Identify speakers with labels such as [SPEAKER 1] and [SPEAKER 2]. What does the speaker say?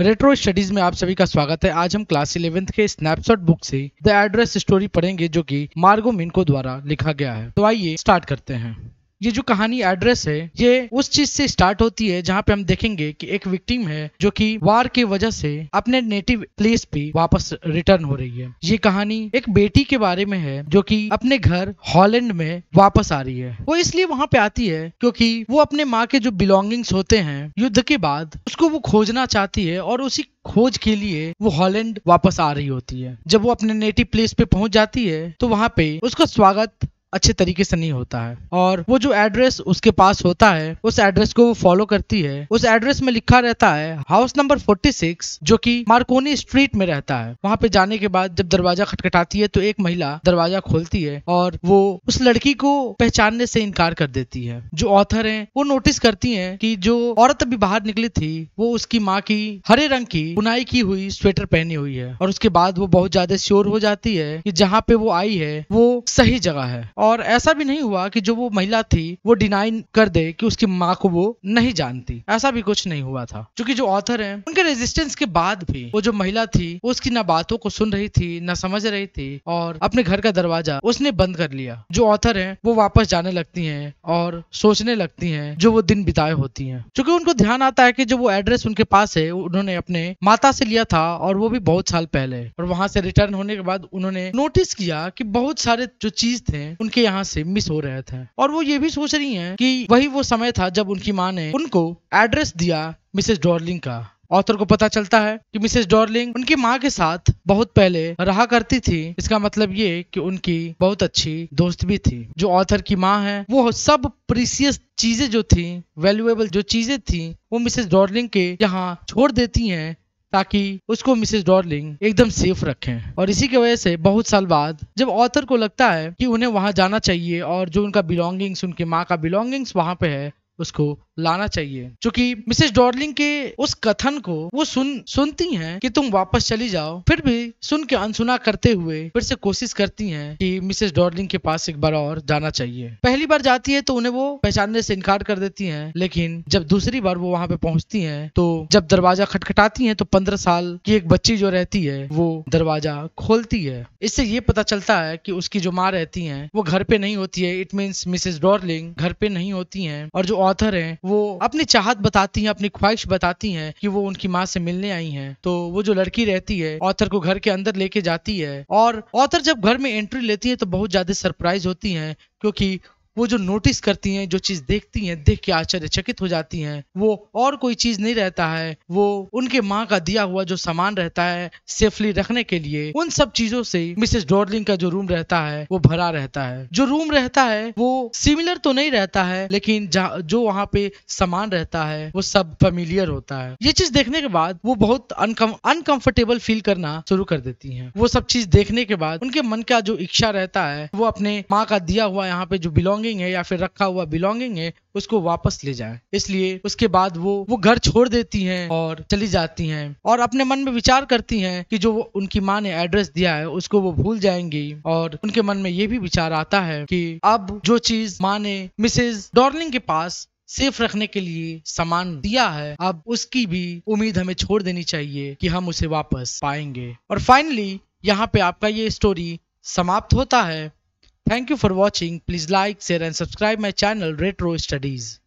[SPEAKER 1] Retro studies में आप सभी का स्वागत है आज हम क्लास इलेवेंथ के स्नैपशॉट बुक से द एड्रेस स्टोरी पढ़ेंगे जो कि मार्गो मिनको द्वारा लिखा गया है तो आइए स्टार्ट करते हैं ये जो कहानी एड्रेस है ये उस चीज से स्टार्ट होती है जहाँ पे हम देखेंगे कि एक विक्टिम है जो कि वार की वजह से अपने नेटिव प्लेस पे वापस रिटर्न हो रही है ये कहानी एक बेटी के बारे में है जो कि अपने घर हॉलैंड में वापस आ रही है वो इसलिए वहां पे आती है क्योंकि वो अपने माँ के जो बिलोंगिंग्स होते हैं युद्ध के बाद उसको वो खोजना चाहती है और उसी खोज के लिए वो हॉलैंड वापस आ रही होती है जब वो अपने नेटिव प्लेस पे पहुंच जाती है तो वहाँ पे उसका स्वागत अच्छे तरीके से नहीं होता है और वो जो एड्रेस उसके पास होता है उस एड्रेस को वो फॉलो करती है उस एड्रेस में लिखा रहता है हाउस नंबर 46 जो कि मार्कोनी स्ट्रीट में रहता है वहां पे जाने के बाद जब दरवाजा खटखटाती है तो एक महिला दरवाजा खोलती है और वो उस लड़की को पहचानने से इनकार कर देती है जो ऑथर है वो नोटिस करती है की जो औरत अभी बाहर निकली थी वो उसकी माँ की हरे रंग की बुनाई की हुई स्वेटर पहनी हुई है और उसके बाद वो बहुत ज्यादा श्योर हो जाती है कि जहाँ पे वो आई है वो सही जगह है और ऐसा भी नहीं हुआ कि जो वो महिला थी वो डिनाइन कर दे कि उसकी माँ को वो नहीं जानती ऐसा भी कुछ नहीं हुआ था क्योंकि जो ऑथर है उनके रेजिस्टेंस के बाद भी वो जो महिला थी वो उसकी ना बातों को सुन रही थी ना समझ रही थी और अपने घर का दरवाजा उसने बंद कर लिया जो ऑथर है वो वापस जाने लगती है और सोचने लगती है जो वो दिन बिताए होती है क्योंकि उनको ध्यान आता है कि जो वो एड्रेस उनके पास है उन्होंने अपने माता से लिया था और वो भी बहुत साल पहले और वहां से रिटर्न होने के बाद उन्होंने नोटिस किया कि बहुत सारे जो चीज थे उनके उनके यहाँ से मिस हो रहे थे और वो ये भी सोच रही हैं कि वही वो समय था जब उनकी माँ ने उनको एड्रेस दिया मिसेस डॉर्लिंग का ऑथर को पता चलता है कि मिसेस डॉर्लिंग उनकी माँ के साथ बहुत पहले रहा करती थी इसका मतलब ये कि उनकी बहुत अच्छी दोस्त भी थी जो ऑथर की माँ है वो सब प्रीसियस चीजें जो थी वैल्यूएबल जो चीजें थी वो मिसेस डॉर्लिंग के यहाँ छोड़ देती हैं ताकि उसको मिसेस डॉर्लिंग एकदम सेफ रखें और इसी की वजह से बहुत साल बाद जब ऑथर को लगता है कि उन्हें वहां जाना चाहिए और जो उनका बिलोंगिंग्स उनकी माँ का बिलोंगिंग्स वहां पे है उसको लाना चाहिए क्योंकि मिसेस डॉर्लिंग के उस कथन को वो सुन सुनती हैं कि तुम वापस चली जाओ फिर भी सुन के अनसुना करते हुए फिर से कोशिश करती हैं कि मिसेस डॉर्लिंग के पास एक बार और जाना चाहिए पहली बार जाती है तो उन्हें वो पहचानने से इनकार कर देती हैं लेकिन जब दूसरी बार वो वहां पे पहुंचती हैं तो जब दरवाजा खटखटाती हैं तो पंद्रह साल की एक बच्ची जो रहती है वो दरवाजा खोलती है इससे ये पता चलता है कि उसकी जो माँ रहती है वो घर पे नहीं होती है इट मीन्स मिसेस डॉर्लिंग घर पे नहीं होती है और जो ऑथर है वो अपनी चाहत बताती हैं अपनी ख्वाहिश बताती हैं कि वो उनकी माँ से मिलने आई हैं तो वो जो लड़की रहती है ऑथर को घर के अंदर लेके जाती है और ऑथर जब घर में एंट्री लेती है तो बहुत ज्यादा सरप्राइज होती है क्योंकि वो जो नोटिस करती हैं जो चीज देखती हैं देख के आश्चर्यचकित हो जाती हैं वो और कोई चीज नहीं रहता है वो उनके माँ का दिया हुआ जो सामान रहता है सेफली रखने के लिए उन सब चीजों से मिसेस डॉर्लिंग का जो रूम रहता है वो भरा रहता है जो रूम रहता है वो सिमिलर तो नहीं रहता है लेकिन जो वहाँ पे सामान रहता है वो सब फेमिलियर होता है ये चीज देखने के बाद वो बहुत अनकंफर्टेबल फील करना शुरू कर देती है वो सब चीज देखने के बाद उनके मन का जो इच्छा रहता है वो अपने माँ का दिया हुआ यहाँ पे जो बिलोंग बिलोंगिंग है या फिर रखा हुआ बिलोंगिंग है उसको वापस ले जाए इसलिए उसके बाद वो वो घर छोड़ देती हैं और चली जाती हैं और अपने मन में विचार करती हैं कि जो उनकी माँ ने एड्रेस दिया है उसको वो भूल जाएंगी और उनके मन में ये भी विचार आता है कि अब जो चीज माँ ने मिसेज डॉर्लिंग के पास सेफ रखने के लिए सामान दिया है अब उसकी भी उम्मीद हमें छोड़ देनी चाहिए कि हम उसे वापस पाएंगे और फाइनली यहाँ पे आपका ये स्टोरी समाप्त होता है Thank you for watching. Please like, share and subscribe my channel Retro Studies.